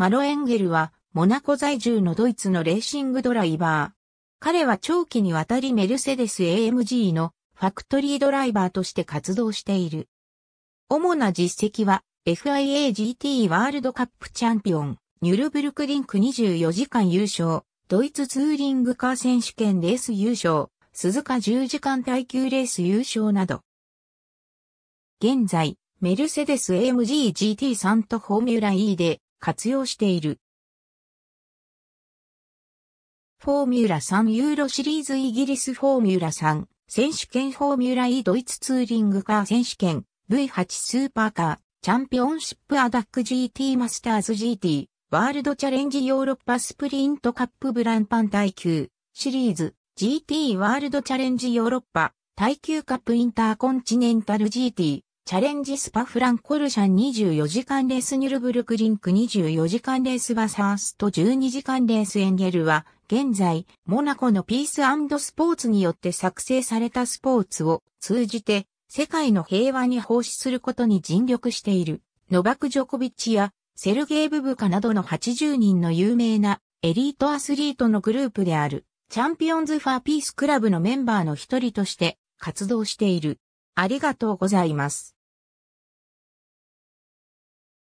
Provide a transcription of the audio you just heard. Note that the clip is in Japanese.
マロエンゲルは、モナコ在住のドイツのレーシングドライバー。彼は長期にわたりメルセデス AMG のファクトリードライバーとして活動している。主な実績は FIAGT ワールドカップチャンピオン、ニュルブルクリンク24時間優勝、ドイツツーリングカー選手権レース優勝、鈴鹿10時間耐久レース優勝など。現在、メルセデス AMG GT3 とフォーミュラ E で活用している。フォーミュラ3ユーロシリーズイギリスフォーミュラ3選手権フォーミュラ E ドイツツーリングカー選手権 V8 スーパーカーチャンピオンシップアダック GT マスターズ GT ワールドチャレンジヨーロッパスプリントカップブランパン耐久シリーズ GT ワールドチャレンジヨーロッパ耐久カップインターコンチネンタル GT チャレンジスパフランコルシャン24時間レースニュルブルクリンク24時間レースバサースト12時間レースエンゲルは、現在、モナコのピーススポーツによって作成されたスポーツを通じて、世界の平和に奉仕することに尽力している、ノバク・ジョコビッチや、セルゲイ・ブブカなどの80人の有名なエリートアスリートのグループである、チャンピオンズ・ファー・ピース・クラブのメンバーの一人として活動している。ありがとうございます。